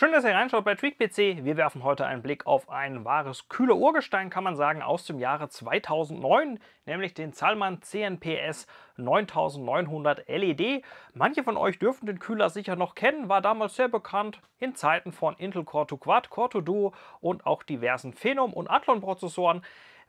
Schön, dass ihr reinschaut bei TweakPC. Wir werfen heute einen Blick auf ein wahres kühler Urgestein, kann man sagen, aus dem Jahre 2009, nämlich den Zalman CNPS 9900 LED. Manche von euch dürfen den Kühler sicher noch kennen, war damals sehr bekannt in Zeiten von Intel Core 2 Quad, Core 2 Duo und auch diversen Phenom- und Athlon-Prozessoren.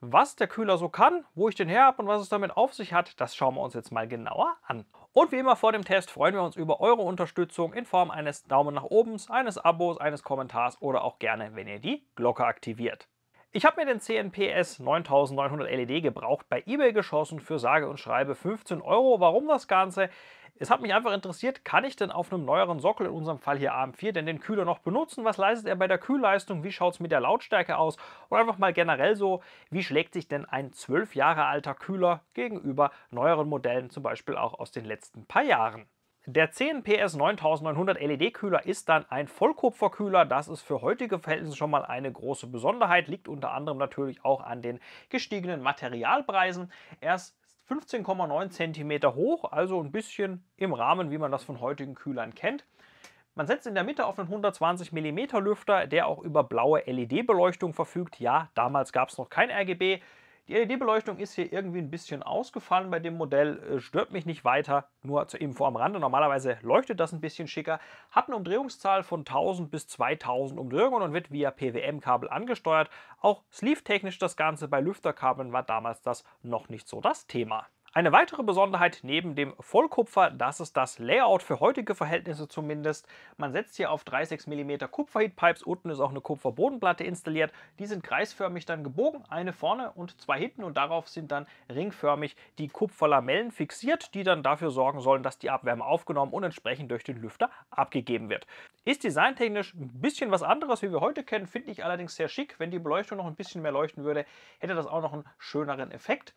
Was der Kühler so kann, wo ich den her habe und was es damit auf sich hat, das schauen wir uns jetzt mal genauer an. Und wie immer vor dem Test freuen wir uns über eure Unterstützung in Form eines Daumen nach oben, eines Abos, eines Kommentars oder auch gerne, wenn ihr die Glocke aktiviert. Ich habe mir den CNPS 9900 LED gebraucht bei eBay geschossen für sage und schreibe 15 Euro. Warum das Ganze? Es hat mich einfach interessiert, kann ich denn auf einem neueren Sockel, in unserem Fall hier AM4, denn den Kühler noch benutzen? Was leistet er bei der Kühlleistung? Wie schaut es mit der Lautstärke aus? Oder einfach mal generell so, wie schlägt sich denn ein 12 Jahre alter Kühler gegenüber neueren Modellen, zum Beispiel auch aus den letzten paar Jahren? Der 10 PS 9900 LED-Kühler ist dann ein Vollkupferkühler. Das ist für heutige Verhältnisse schon mal eine große Besonderheit. Liegt unter anderem natürlich auch an den gestiegenen Materialpreisen. Er ist 15,9 cm hoch, also ein bisschen im Rahmen, wie man das von heutigen Kühlern kennt. Man setzt in der Mitte auf einen 120 mm Lüfter, der auch über blaue LED-Beleuchtung verfügt. Ja, damals gab es noch kein RGB. Die LED-Beleuchtung ist hier irgendwie ein bisschen ausgefallen bei dem Modell, äh, stört mich nicht weiter, nur zur Info am Rande. Normalerweise leuchtet das ein bisschen schicker, hat eine Umdrehungszahl von 1000 bis 2000 Umdrehungen und wird via PWM-Kabel angesteuert. Auch sleeve-technisch das Ganze bei Lüfterkabeln war damals das noch nicht so das Thema. Eine weitere Besonderheit neben dem Vollkupfer, das ist das Layout für heutige Verhältnisse zumindest. Man setzt hier auf 36 mm Kupferheatpipes, unten ist auch eine Kupferbodenplatte installiert. Die sind kreisförmig dann gebogen, eine vorne und zwei hinten und darauf sind dann ringförmig die Kupferlamellen fixiert, die dann dafür sorgen sollen, dass die Abwärme aufgenommen und entsprechend durch den Lüfter abgegeben wird. Ist designtechnisch ein bisschen was anderes, wie wir heute kennen, finde ich allerdings sehr schick. Wenn die Beleuchtung noch ein bisschen mehr leuchten würde, hätte das auch noch einen schöneren Effekt.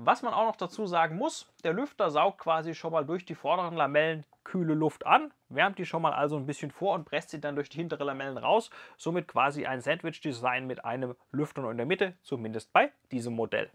Was man auch noch dazu sagen muss, der Lüfter saugt quasi schon mal durch die vorderen Lamellen kühle Luft an, wärmt die schon mal also ein bisschen vor und presst sie dann durch die hintere Lamellen raus. Somit quasi ein Sandwich-Design mit einem Lüfter in der Mitte, zumindest bei diesem Modell.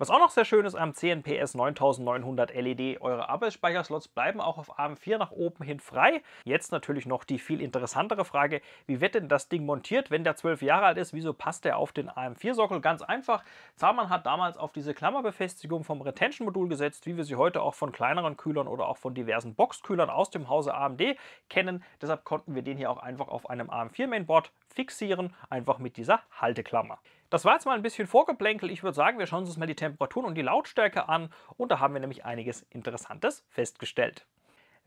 Was auch noch sehr schön ist am CNPS 9900 LED, eure Arbeitsspeicherslots bleiben auch auf AM4 nach oben hin frei. Jetzt natürlich noch die viel interessantere Frage, wie wird denn das Ding montiert, wenn der 12 Jahre alt ist, wieso passt der auf den AM4-Sockel? Ganz einfach, Zahmann hat damals auf diese Klammerbefestigung vom Retention-Modul gesetzt, wie wir sie heute auch von kleineren Kühlern oder auch von diversen Boxkühlern aus dem Hause AMD kennen. Deshalb konnten wir den hier auch einfach auf einem AM4-Mainboard fixieren, einfach mit dieser Halteklammer. Das war jetzt mal ein bisschen Vorgeplänkel. Ich würde sagen, wir schauen uns mal die Temperaturen und die Lautstärke an und da haben wir nämlich einiges Interessantes festgestellt.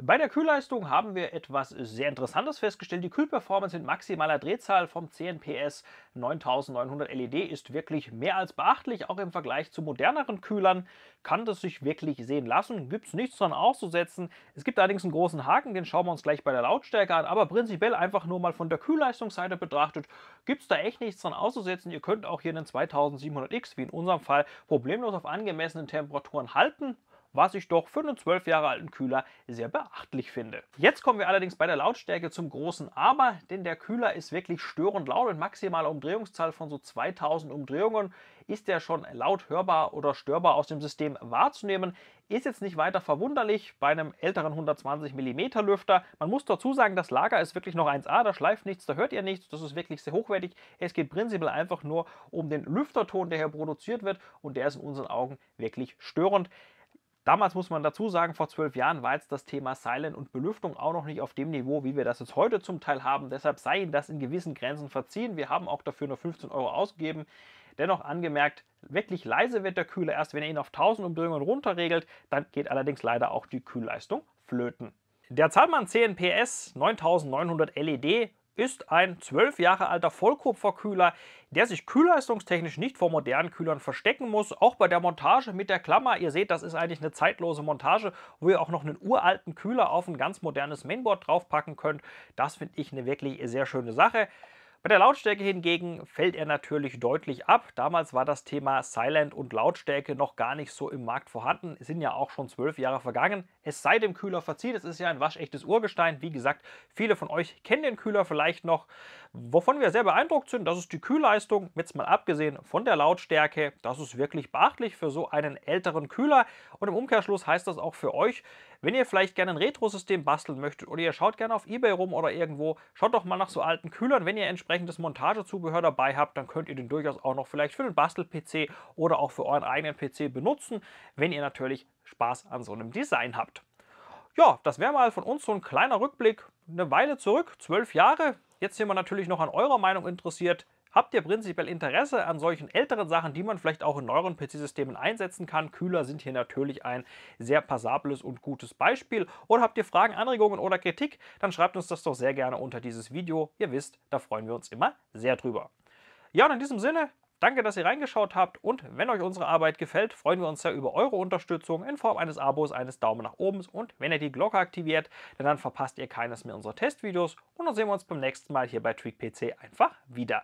Bei der Kühlleistung haben wir etwas sehr Interessantes festgestellt. Die Kühlperformance in maximaler Drehzahl vom CNPS 9900 LED ist wirklich mehr als beachtlich. Auch im Vergleich zu moderneren Kühlern kann das sich wirklich sehen lassen. Gibt es nichts dran auszusetzen. Es gibt allerdings einen großen Haken, den schauen wir uns gleich bei der Lautstärke an. Aber prinzipiell einfach nur mal von der Kühlleistungsseite betrachtet, gibt es da echt nichts dran auszusetzen. Ihr könnt auch hier einen 2700X, wie in unserem Fall, problemlos auf angemessenen Temperaturen halten was ich doch für einen 12 Jahre alten Kühler sehr beachtlich finde. Jetzt kommen wir allerdings bei der Lautstärke zum großen Aber, denn der Kühler ist wirklich störend laut und maximaler Umdrehungszahl von so 2000 Umdrehungen ist er schon laut hörbar oder störbar aus dem System wahrzunehmen. Ist jetzt nicht weiter verwunderlich bei einem älteren 120 mm Lüfter. Man muss dazu sagen, das Lager ist wirklich noch 1A, da schleift nichts, da hört ihr nichts, das ist wirklich sehr hochwertig. Es geht prinzipiell einfach nur um den Lüfterton, der hier produziert wird und der ist in unseren Augen wirklich störend. Damals muss man dazu sagen, vor zwölf Jahren war jetzt das Thema Silent und Belüftung auch noch nicht auf dem Niveau, wie wir das jetzt heute zum Teil haben. Deshalb sei Ihnen das in gewissen Grenzen verziehen. Wir haben auch dafür nur 15 Euro ausgegeben. Dennoch angemerkt, wirklich leise wird der Kühler erst, wenn er ihn auf 1000 Umdrehungen runterregelt. Dann geht allerdings leider auch die Kühlleistung flöten. Der Zahlmann 10 PS 9900 LED ist ein 12 Jahre alter Vollkupferkühler, der sich kühlleistungstechnisch nicht vor modernen Kühlern verstecken muss. Auch bei der Montage mit der Klammer, ihr seht, das ist eigentlich eine zeitlose Montage, wo ihr auch noch einen uralten Kühler auf ein ganz modernes Mainboard draufpacken könnt. Das finde ich eine wirklich sehr schöne Sache. Bei der Lautstärke hingegen fällt er natürlich deutlich ab. Damals war das Thema Silent und Lautstärke noch gar nicht so im Markt vorhanden. Es sind ja auch schon zwölf Jahre vergangen. Es sei dem Kühler verzieht, es ist ja ein waschechtes Urgestein. Wie gesagt, viele von euch kennen den Kühler vielleicht noch. Wovon wir sehr beeindruckt sind, das ist die Kühlleistung. Jetzt mal abgesehen von der Lautstärke, das ist wirklich beachtlich für so einen älteren Kühler. Und im Umkehrschluss heißt das auch für euch, wenn ihr vielleicht gerne ein Retro-System basteln möchtet oder ihr schaut gerne auf Ebay rum oder irgendwo, schaut doch mal nach so alten Kühlern. Wenn ihr entsprechendes Montagezubehör dabei habt, dann könnt ihr den durchaus auch noch vielleicht für den Bastel-PC oder auch für euren eigenen PC benutzen, wenn ihr natürlich Spaß an so einem Design habt. Ja, das wäre mal von uns so ein kleiner Rückblick. Eine Weile zurück, zwölf Jahre. Jetzt sind wir natürlich noch an eurer Meinung interessiert. Habt ihr prinzipiell Interesse an solchen älteren Sachen, die man vielleicht auch in neueren PC-Systemen einsetzen kann? Kühler sind hier natürlich ein sehr passables und gutes Beispiel. Oder habt ihr Fragen, Anregungen oder Kritik? Dann schreibt uns das doch sehr gerne unter dieses Video. Ihr wisst, da freuen wir uns immer sehr drüber. Ja, und in diesem Sinne, danke, dass ihr reingeschaut habt und wenn euch unsere Arbeit gefällt, freuen wir uns sehr über eure Unterstützung in Form eines Abos, eines Daumen nach oben und wenn ihr die Glocke aktiviert, denn dann verpasst ihr keines mehr unserer Testvideos und dann sehen wir uns beim nächsten Mal hier bei Tweak PC einfach wieder.